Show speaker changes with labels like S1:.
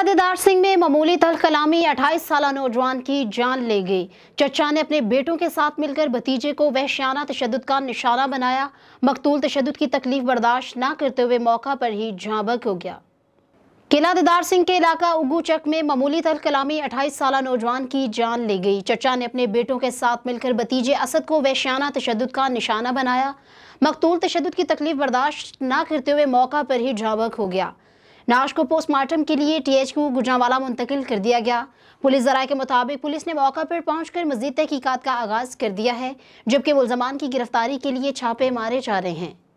S1: चचा दीदार सिंह में मामूली तल कलामी अट्ठाईस साल नौजवान की जान ले गई चचा ने अपने बेटों के साथ मिलकर भतीजे को वहशाना तशद का निशाना बनाया मकतूल तशद की तकलीफ बर्दाश्त न करते हुए मौका पर ही झाबक हो गया किला दीदार सिंह के इलाका उगू चक में मामूली तल कलामी अट्ठाईस साल नौजवान की जान ले गई चचा ने अपने बेटों के साथ मिलकर भतीजे असद को वैश्याना तशद का निशाना बनाया मकतूल तशद की तकलीफ बर्दाश्त न करते हुए मौका पर ही झाबक हो गया नाश को पोस्टमार्टम के लिए टी एच क्यू गुजरावाला मुंतकिल कर दिया गया पुलिस जराये के मुताबिक पुलिस ने मौका पर पहुँच कर मजीद तहकीकत का आगाज़ कर दिया है जबकि मुलजमान की गिरफ्तारी के लिए छापे मारे जा रहे हैं